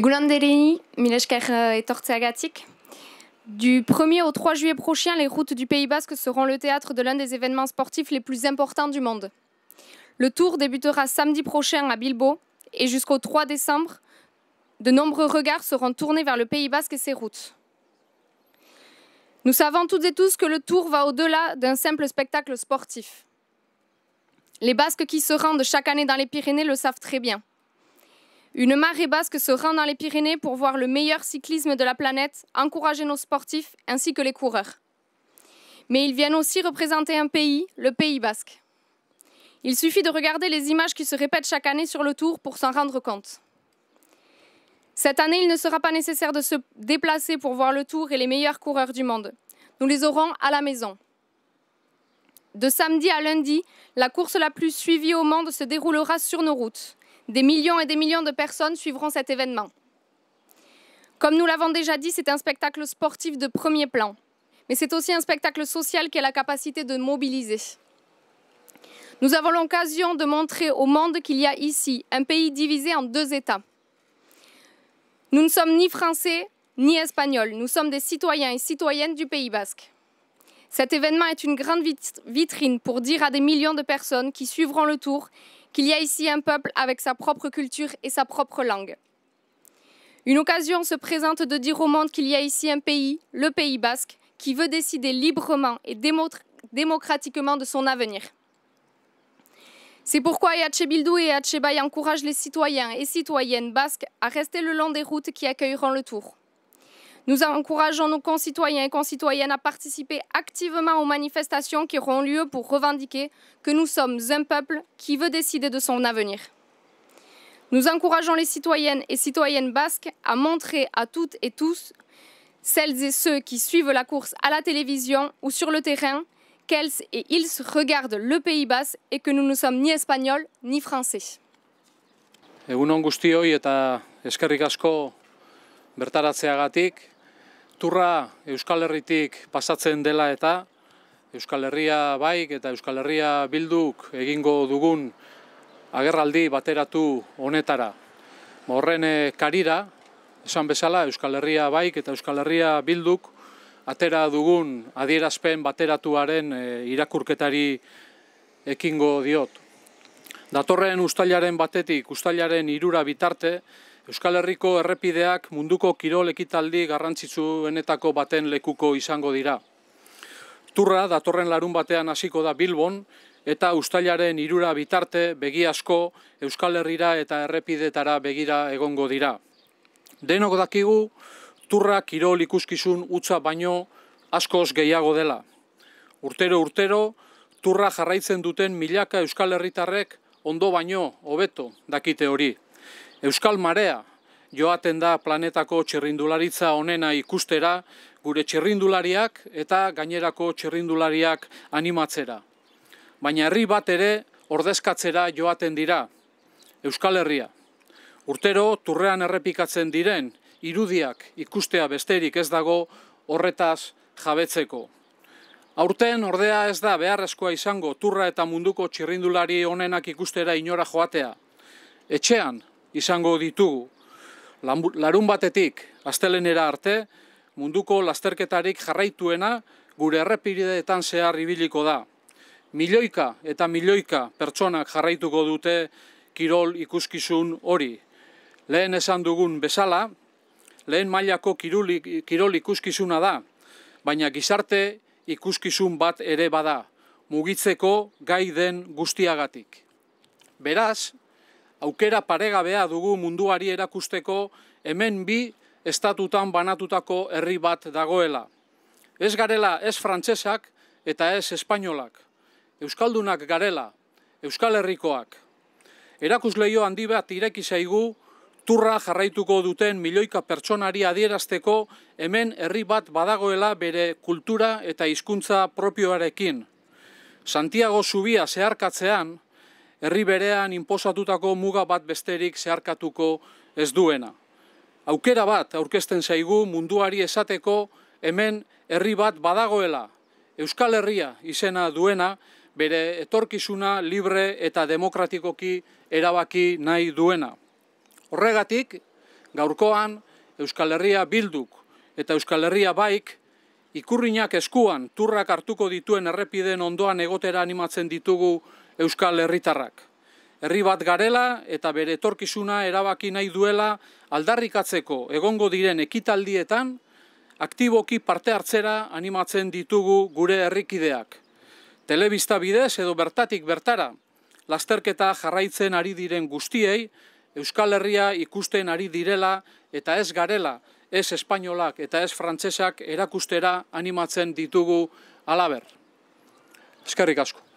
Deleni, euh, et Du 1er au 3 juillet prochain, les routes du Pays Basque seront le théâtre de l'un des événements sportifs les plus importants du monde. Le tour débutera samedi prochain à Bilbao et jusqu'au 3 décembre, de nombreux regards seront tournés vers le Pays Basque et ses routes. Nous savons toutes et tous que le tour va au-delà d'un simple spectacle sportif. Les Basques qui se rendent chaque année dans les Pyrénées le savent très bien. Une marée basque se rend dans les Pyrénées pour voir le meilleur cyclisme de la planète, encourager nos sportifs ainsi que les coureurs. Mais ils viennent aussi représenter un pays, le Pays basque. Il suffit de regarder les images qui se répètent chaque année sur le tour pour s'en rendre compte. Cette année, il ne sera pas nécessaire de se déplacer pour voir le tour et les meilleurs coureurs du monde. Nous les aurons à la maison. De samedi à lundi, la course la plus suivie au monde se déroulera sur nos routes. Des millions et des millions de personnes suivront cet événement. Comme nous l'avons déjà dit, c'est un spectacle sportif de premier plan, mais c'est aussi un spectacle social qui a la capacité de mobiliser. Nous avons l'occasion de montrer au monde qu'il y a ici un pays divisé en deux États. Nous ne sommes ni français ni espagnols, nous sommes des citoyens et citoyennes du Pays basque. Cet événement est une grande vitrine pour dire à des millions de personnes qui suivront le tour qu'il y a ici un peuple avec sa propre culture et sa propre langue. Une occasion se présente de dire au monde qu'il y a ici un pays, le Pays basque, qui veut décider librement et démocratiquement de son avenir. C'est pourquoi Yache et Achebaï encouragent les citoyens et citoyennes basques à rester le long des routes qui accueilleront le tour. Nous encourageons nos concitoyens et concitoyennes à participer activement aux manifestations qui auront lieu pour revendiquer que nous sommes un peuple qui veut décider de son avenir. Nous encourageons les citoyennes et citoyennes basques à montrer à toutes et tous, celles et ceux qui suivent la course à la télévision ou sur le terrain, qu'elles et ils regardent le Pays Basque et que nous ne sommes ni espagnols ni français. Turra Euskal Herritik pasatzen dela eta Euskal Herria baik eta Euskal Herria bilduk egingo dugun agerraldi bateratu honetara. Horren eh, karira, esan bezala Euskal Herria baik eta Euskal Herria bilduk atera dugun adierazpen bateratuaren eh, irakurketari ekingo diot. Datorren ustailaren batetik, ustailaren irura bitarte, Euskal Herriko errepideak munduko kirol ekitaldi garrantzitsu garrantzitsuenetako baten lekuko izango dira. Turra datorren larun batean hasiko da Bilbon, eta ustailaren irura bitarte begi asko Euskal Herrira eta errepidetara begira egongo dira. Denok dakigu, turra kirol ikuskizun utza baino askoz gehiago dela. Urtero urtero, turra jarraitzen duten milaka Euskal Herritarrek ondo baino hobeto dakite hori. Euskal Marea joaten da planetako txerrindularitza onena ikustera gure txerrindulariak eta gainerako txerrindulariak animatzera. Baina herri bat ere ordezkatzera joaten dira Euskal Herria. Urtero turrean errepikatzen diren irudiak ikustea besterik ez dago horretaz jabetzeko. Aurten ordea ez da beharrezkoa izango turra eta munduko txerrindulari honenak ikustera inora joatea. Etxean, izango ditugu. Larun batetik, astelenera arte, munduko lasterketarik jarraituena gure errepideetan zehar ibiliko da. Miloika eta milioika pertsonak jarraituko dute kirol ikuskizun hori. Lehen esan dugun bezala, lehen mailako kirol ikuskizuna da, baina gizarte ikuskizun bat ere bada, mugitzeko gai den guztiagatik. Beraz, aukera paregabea dugu munduari erakusteko hemen bi estatutan banatutako herri bat dagoela. Ez garela ez frantsesak eta ez espainolak. Euskaldunak garela, Euskal Herrikoak. Erakus lehio handi bat ireki zaigu, turra jarraituko duten milioika pertsonari adierazteko hemen herri bat badagoela bere kultura eta hizkuntza propioarekin. Santiago Zubia zeharkatzean, herri berean inposatutako muga bat besterik zeharkatuko ez duena. Aukera bat aurkezten zaigu munduari esateko hemen herri bat badagoela. Euskal Herria izena duena bere etorkizuna libre eta demokratikoki erabaki nahi duena. Horregatik, gaurkoan Euskal Herria bilduk eta Euskal Herria baik Ikurriñak eskuan turrak hartuko dituen errepiden ondoan egotera animatzen ditugu Euskal Herritarrak. Herri bat garela eta bere etorkizuna erabaki nahi duela aldarrikatzeko egongo diren ekitaldietan aktiboki parte hartzera animatzen ditugu gure herrikideak. Telebista bidez edo bertatik bertara, lasterketa jarraitzen ari diren guztiei, Euskal Herria ikusten ari direla eta ez garela, ez espainolak eta ez frantsesak erakustera animatzen ditugu alaber. Eskerrik asko.